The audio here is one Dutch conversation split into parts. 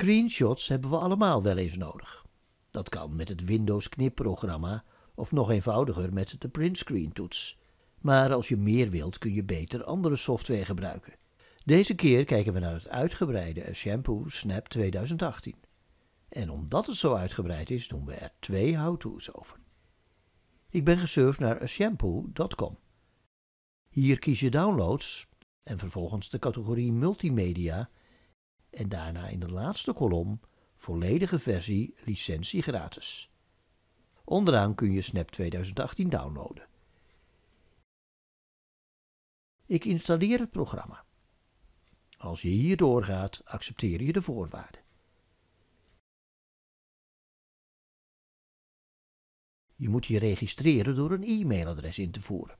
Screenshots hebben we allemaal wel eens nodig. Dat kan met het Windows knipprogramma of nog eenvoudiger met de printscreen toets. Maar als je meer wilt kun je beter andere software gebruiken. Deze keer kijken we naar het uitgebreide Shampoo Snap 2018. En omdat het zo uitgebreid is, doen we er twee how-to's over. Ik ben gesurfd naar shampoo.com. Hier kies je downloads en vervolgens de categorie multimedia en daarna in de laatste kolom volledige versie licentie gratis. Onderaan kun je Snap 2018 downloaden. Ik installeer het programma. Als je hier doorgaat, accepteer je de voorwaarden. Je moet je registreren door een e-mailadres in te voeren.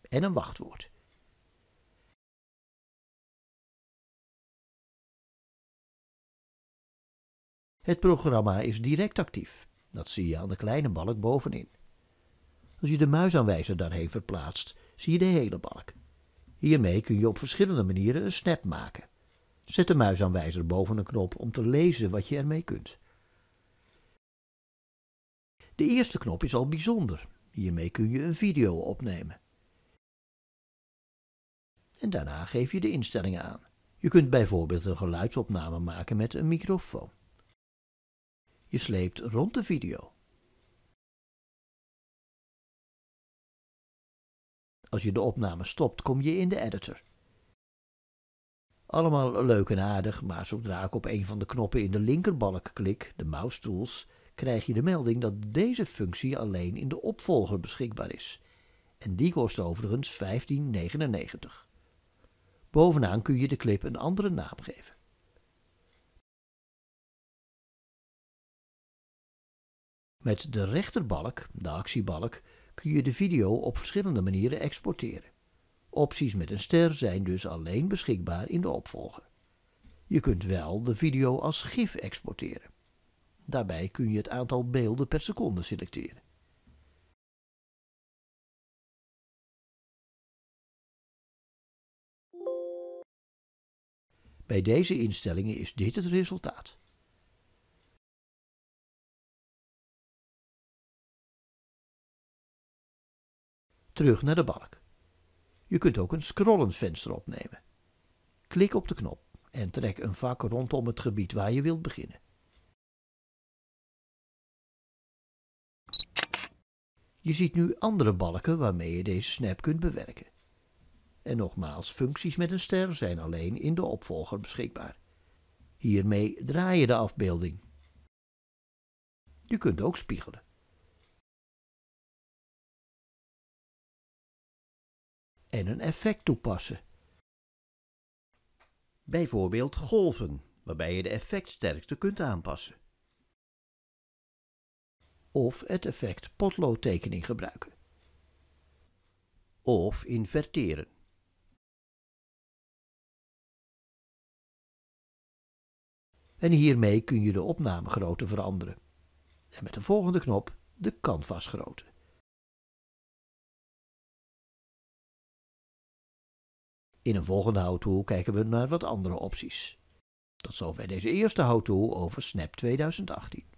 En een wachtwoord. Het programma is direct actief. Dat zie je aan de kleine balk bovenin. Als je de muisaanwijzer daarheen verplaatst, zie je de hele balk. Hiermee kun je op verschillende manieren een snap maken. Zet de muisaanwijzer boven een knop om te lezen wat je ermee kunt. De eerste knop is al bijzonder. Hiermee kun je een video opnemen. En daarna geef je de instellingen aan. Je kunt bijvoorbeeld een geluidsopname maken met een microfoon. Je sleept rond de video. Als je de opname stopt, kom je in de editor. Allemaal leuk en aardig, maar zodra ik op een van de knoppen in de linkerbalk klik, de mouse tools, krijg je de melding dat deze functie alleen in de opvolger beschikbaar is. En die kost overigens 15,99. Bovenaan kun je de clip een andere naam geven. Met de rechterbalk, de actiebalk, kun je de video op verschillende manieren exporteren. Opties met een ster zijn dus alleen beschikbaar in de opvolger. Je kunt wel de video als GIF exporteren. Daarbij kun je het aantal beelden per seconde selecteren. Bij deze instellingen is dit het resultaat. terug naar de balk. Je kunt ook een scrollend venster opnemen. Klik op de knop en trek een vak rondom het gebied waar je wilt beginnen. Je ziet nu andere balken waarmee je deze snap kunt bewerken. En nogmaals, functies met een ster zijn alleen in de opvolger beschikbaar. Hiermee draai je de afbeelding. Je kunt ook spiegelen. en een effect toepassen. Bijvoorbeeld golven, waarbij je de effectsterkte kunt aanpassen. Of het effect potloodtekening gebruiken. Of inverteren. En hiermee kun je de opnamegrootte veranderen. En met de volgende knop de canvasgrootte. In een volgende how kijken we naar wat andere opties. Tot zover deze eerste how over Snap 2018.